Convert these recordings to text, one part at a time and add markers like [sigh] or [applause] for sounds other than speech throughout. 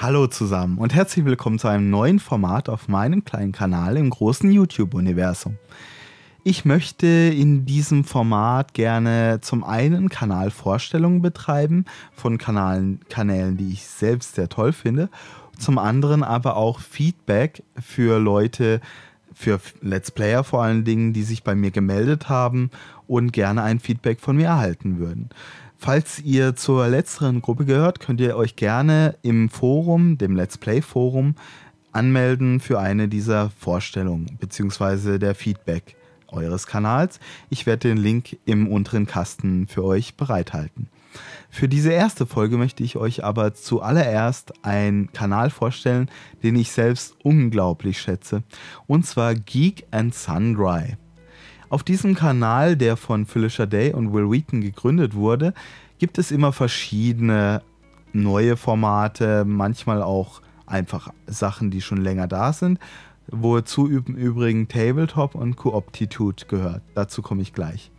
Hallo zusammen und herzlich willkommen zu einem neuen Format auf meinem kleinen Kanal im großen YouTube-Universum. Ich möchte in diesem Format gerne zum einen Kanalvorstellungen betreiben von Kanalen, Kanälen, die ich selbst sehr toll finde, zum anderen aber auch Feedback für Leute, für Let's Player vor allen Dingen, die sich bei mir gemeldet haben und gerne ein Feedback von mir erhalten würden. Falls ihr zur letzteren Gruppe gehört, könnt ihr euch gerne im Forum, dem Let's Play Forum, anmelden für eine dieser Vorstellungen bzw. der Feedback eures Kanals. Ich werde den Link im unteren Kasten für euch bereithalten. Für diese erste Folge möchte ich euch aber zuallererst einen Kanal vorstellen, den ich selbst unglaublich schätze, und zwar Geek and Sundry. Auf diesem Kanal, der von Felicia Day und Will Wheaton gegründet wurde, gibt es immer verschiedene neue Formate, manchmal auch einfach Sachen, die schon länger da sind, wozu im Übrigen Tabletop und Cooptitude gehört. Dazu komme ich gleich.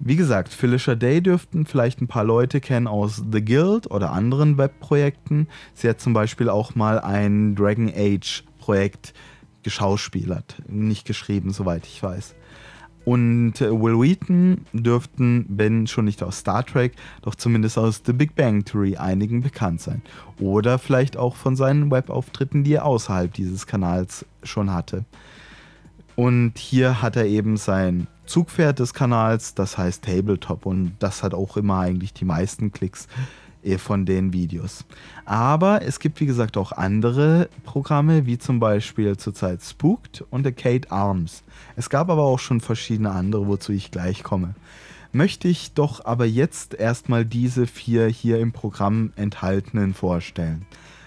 Wie gesagt, Felicia Day dürften vielleicht ein paar Leute kennen aus The Guild oder anderen Webprojekten. Sie hat zum Beispiel auch mal ein Dragon Age Projekt geschauspielert, nicht geschrieben, soweit ich weiß und äh, Will Wheaton dürften, wenn schon nicht aus Star Trek, doch zumindest aus The Big Bang Theory einigen bekannt sein. Oder vielleicht auch von seinen Webauftritten, die er außerhalb dieses Kanals schon hatte. Und hier hat er eben sein Zugpferd des Kanals, das heißt Tabletop. Und das hat auch immer eigentlich die meisten Klicks. Äh, von den Videos. Aber es gibt wie gesagt auch andere Programme, wie zum Beispiel zurzeit Spooked und Kate Arms. Es gab aber auch schon verschiedene andere, wozu ich gleich komme. Möchte ich doch aber jetzt erstmal diese vier hier im Programm enthaltenen vorstellen.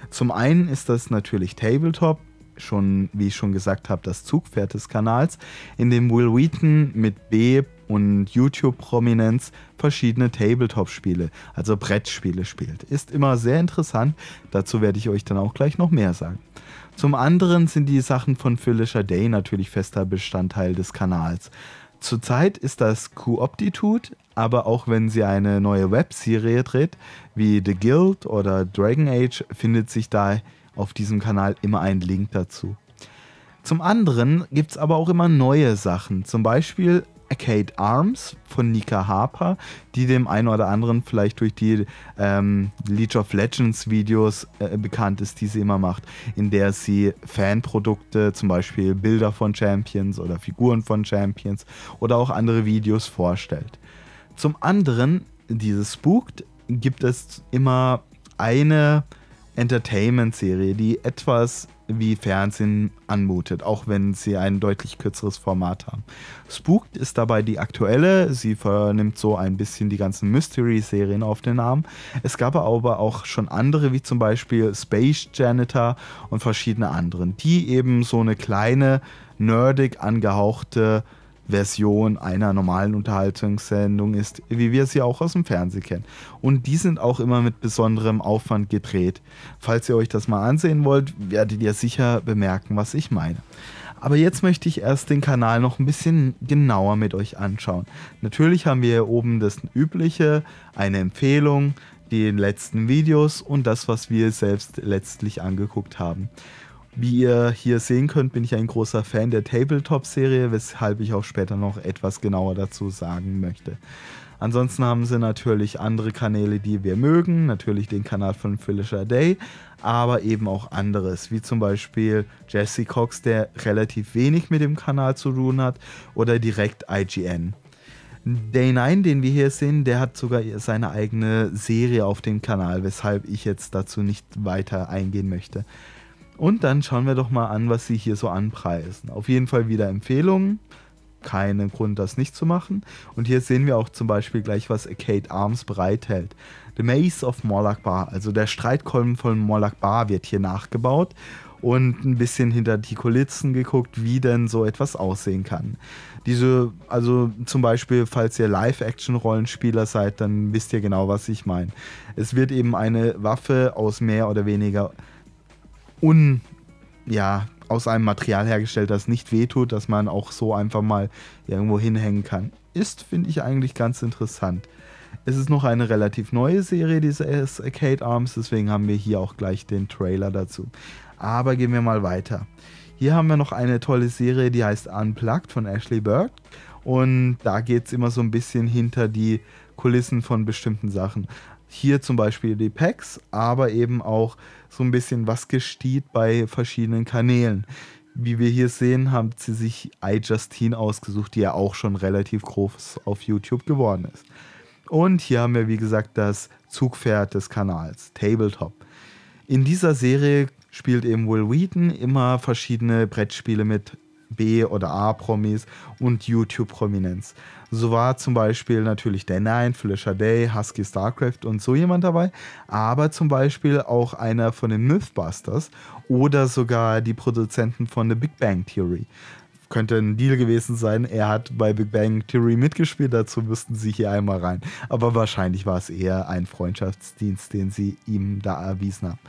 Zum einen ist das natürlich Tabletop, schon, wie ich schon gesagt habe, das Zugpferd des Kanals, in dem Will Wheaton mit B und YouTube-Prominenz verschiedene Tabletop-Spiele, also Brettspiele spielt. Ist immer sehr interessant, dazu werde ich euch dann auch gleich noch mehr sagen. Zum anderen sind die Sachen von Phyllisher Day natürlich fester Bestandteil des Kanals. Zurzeit ist das Q-Optitude, aber auch wenn sie eine neue Webserie dreht, wie The Guild oder Dragon Age, findet sich da auf diesem Kanal immer ein Link dazu. Zum anderen gibt es aber auch immer neue Sachen. Zum Beispiel Arcade Arms von Nika Harper, die dem einen oder anderen vielleicht durch die ähm, League of Legends Videos äh, bekannt ist, die sie immer macht, in der sie Fanprodukte, zum Beispiel Bilder von Champions oder Figuren von Champions oder auch andere Videos vorstellt. Zum anderen, dieses Spooked gibt es immer eine Entertainment-Serie, die etwas wie Fernsehen anmutet, auch wenn sie ein deutlich kürzeres Format haben. Spooked ist dabei die aktuelle, sie vernimmt so ein bisschen die ganzen Mystery-Serien auf den Arm. Es gab aber auch schon andere, wie zum Beispiel Space Janitor und verschiedene anderen, die eben so eine kleine, nerdig angehauchte Version einer normalen Unterhaltungssendung ist, wie wir sie auch aus dem Fernsehen kennen. Und die sind auch immer mit besonderem Aufwand gedreht. Falls ihr euch das mal ansehen wollt, werdet ihr sicher bemerken, was ich meine. Aber jetzt möchte ich erst den Kanal noch ein bisschen genauer mit euch anschauen. Natürlich haben wir hier oben das übliche, eine Empfehlung, die letzten Videos und das, was wir selbst letztlich angeguckt haben. Wie ihr hier sehen könnt, bin ich ein großer Fan der Tabletop-Serie, weshalb ich auch später noch etwas genauer dazu sagen möchte. Ansonsten haben sie natürlich andere Kanäle, die wir mögen, natürlich den Kanal von Phyllisher Day, aber eben auch anderes, wie zum Beispiel Jesse Cox, der relativ wenig mit dem Kanal zu tun hat, oder direkt IGN. Day 9, den wir hier sehen, der hat sogar seine eigene Serie auf dem Kanal, weshalb ich jetzt dazu nicht weiter eingehen möchte. Und dann schauen wir doch mal an, was sie hier so anpreisen. Auf jeden Fall wieder Empfehlungen. Keinen Grund, das nicht zu machen. Und hier sehen wir auch zum Beispiel gleich, was Arcade Arms bereithält. The Maze of Bar, also der Streitkolben von Bar, wird hier nachgebaut und ein bisschen hinter die Kulissen geguckt, wie denn so etwas aussehen kann. Diese, also zum Beispiel, falls ihr Live-Action-Rollenspieler seid, dann wisst ihr genau, was ich meine. Es wird eben eine Waffe aus mehr oder weniger un, ja, aus einem Material hergestellt, das nicht wehtut, dass man auch so einfach mal irgendwo hinhängen kann. Ist, finde ich eigentlich ganz interessant. Es ist noch eine relativ neue Serie, diese Arcade Arms, deswegen haben wir hier auch gleich den Trailer dazu. Aber gehen wir mal weiter. Hier haben wir noch eine tolle Serie, die heißt Unplugged von Ashley Bird. Und da geht es immer so ein bisschen hinter die Kulissen von bestimmten Sachen hier zum Beispiel die Packs, aber eben auch so ein bisschen, was gestiegt bei verschiedenen Kanälen. Wie wir hier sehen, haben sie sich iJustine ausgesucht, die ja auch schon relativ groß auf YouTube geworden ist. Und hier haben wir, wie gesagt, das Zugpferd des Kanals, Tabletop. In dieser Serie spielt eben Will Wheaton immer verschiedene Brettspiele mit B- oder A-Promis und YouTube-Prominenz. So war zum Beispiel natürlich Day 9, Flesher Day, Husky Starcraft und so jemand dabei, aber zum Beispiel auch einer von den Mythbusters oder sogar die Produzenten von The Big Bang Theory. Könnte ein Deal gewesen sein, er hat bei Big Bang Theory mitgespielt, dazu müssten sie hier einmal rein. Aber wahrscheinlich war es eher ein Freundschaftsdienst, den sie ihm da erwiesen haben.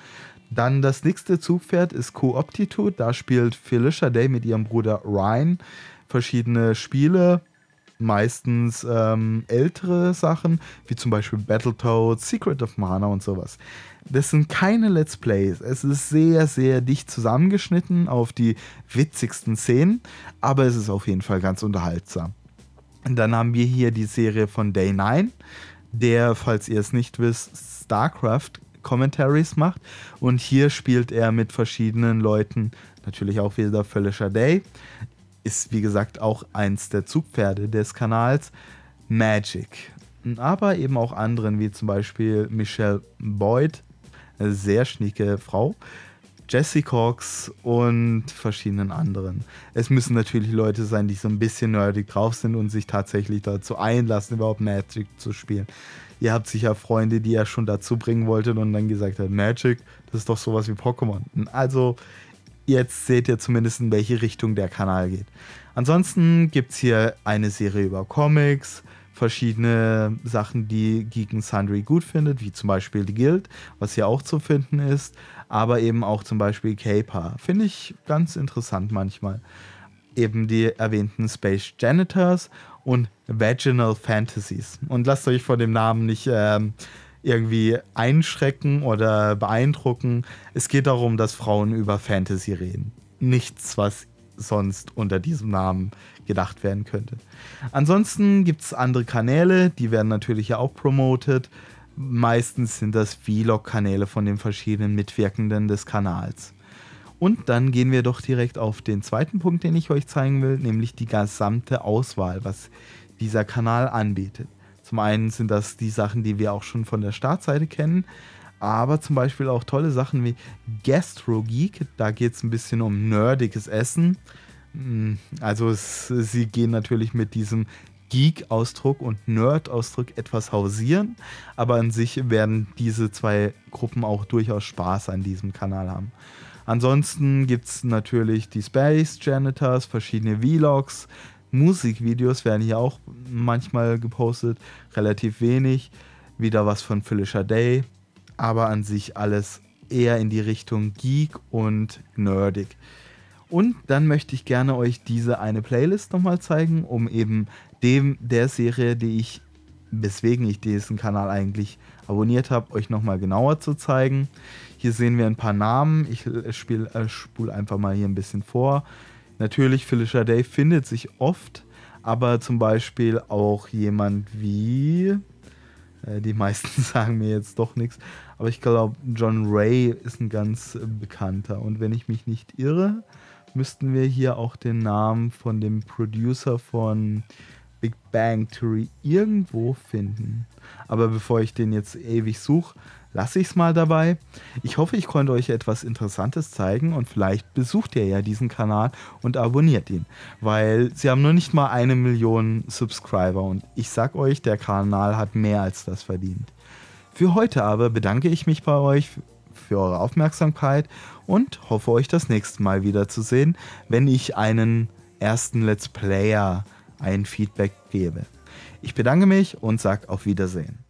Dann das nächste Zugpferd ist Co-Optitude. Da spielt Felicia Day mit ihrem Bruder Ryan verschiedene Spiele, meistens ähm, ältere Sachen, wie zum Beispiel Battletoads, Secret of Mana und sowas. Das sind keine Let's Plays. Es ist sehr, sehr dicht zusammengeschnitten auf die witzigsten Szenen, aber es ist auf jeden Fall ganz unterhaltsam. Und dann haben wir hier die Serie von Day 9, der, falls ihr es nicht wisst, StarCraft Commentaries macht. Und hier spielt er mit verschiedenen Leuten, natürlich auch wieder Völlischer Day, ist wie gesagt auch eins der Zugpferde des Kanals, Magic. Aber eben auch anderen, wie zum Beispiel Michelle Boyd, eine sehr schnieke Frau, Jesse Cox und verschiedenen anderen. Es müssen natürlich Leute sein, die so ein bisschen nerdig drauf sind und sich tatsächlich dazu einlassen, überhaupt Magic zu spielen. Ihr habt sicher Freunde, die ihr schon dazu bringen wolltet und dann gesagt habt, Magic, das ist doch sowas wie Pokémon. Also jetzt seht ihr zumindest, in welche Richtung der Kanal geht. Ansonsten gibt es hier eine Serie über Comics, verschiedene Sachen, die Geek Sundry gut findet, wie zum Beispiel die Guild, was hier auch zu finden ist, aber eben auch zum Beispiel Caper. Finde ich ganz interessant manchmal. Eben die erwähnten Space Janitors und Vaginal Fantasies. Und lasst euch von dem Namen nicht ähm, irgendwie einschrecken oder beeindrucken. Es geht darum, dass Frauen über Fantasy reden. Nichts, was sonst unter diesem Namen gedacht werden könnte. Ansonsten gibt es andere Kanäle, die werden natürlich ja auch promotet. Meistens sind das Vlog-Kanäle von den verschiedenen Mitwirkenden des Kanals. Und dann gehen wir doch direkt auf den zweiten Punkt, den ich euch zeigen will, nämlich die gesamte Auswahl, was dieser Kanal anbietet. Zum einen sind das die Sachen, die wir auch schon von der Startseite kennen aber zum Beispiel auch tolle Sachen wie Gastrogeek. Da geht es ein bisschen um nerdiges Essen. Hm, also sie gehen natürlich mit diesem Geek-Ausdruck und Nerd-Ausdruck etwas hausieren, aber an sich werden diese zwei Gruppen auch durchaus Spaß an diesem Kanal haben. Ansonsten gibt es natürlich die Space Janitors, verschiedene Vlogs, Musikvideos werden hier auch manchmal gepostet, relativ wenig. Wieder was von Felicia Day, aber an sich alles eher in die Richtung geek und nerdig. Und dann möchte ich gerne euch diese eine Playlist nochmal zeigen, um eben dem der Serie, die ich, weswegen ich diesen Kanal eigentlich abonniert habe, euch nochmal genauer zu zeigen. Hier sehen wir ein paar Namen. Ich äh, spiel, äh, spule einfach mal hier ein bisschen vor. Natürlich, Felicia Day findet sich oft, aber zum Beispiel auch jemand wie, äh, die meisten [laughs] sagen mir jetzt doch nichts, aber ich glaube, John Ray ist ein ganz äh, bekannter. Und wenn ich mich nicht irre, müssten wir hier auch den Namen von dem Producer von Big Bang Theory irgendwo finden. Aber bevor ich den jetzt ewig suche, lasse ich es mal dabei. Ich hoffe, ich konnte euch etwas Interessantes zeigen und vielleicht besucht ihr ja diesen Kanal und abonniert ihn, weil sie haben nur nicht mal eine Million Subscriber und ich sag euch, der Kanal hat mehr als das verdient. Für heute aber bedanke ich mich bei euch für eure Aufmerksamkeit und hoffe euch das nächste Mal wiederzusehen, wenn ich einen ersten Let's Player ein Feedback gebe. Ich bedanke mich und sage auf Wiedersehen.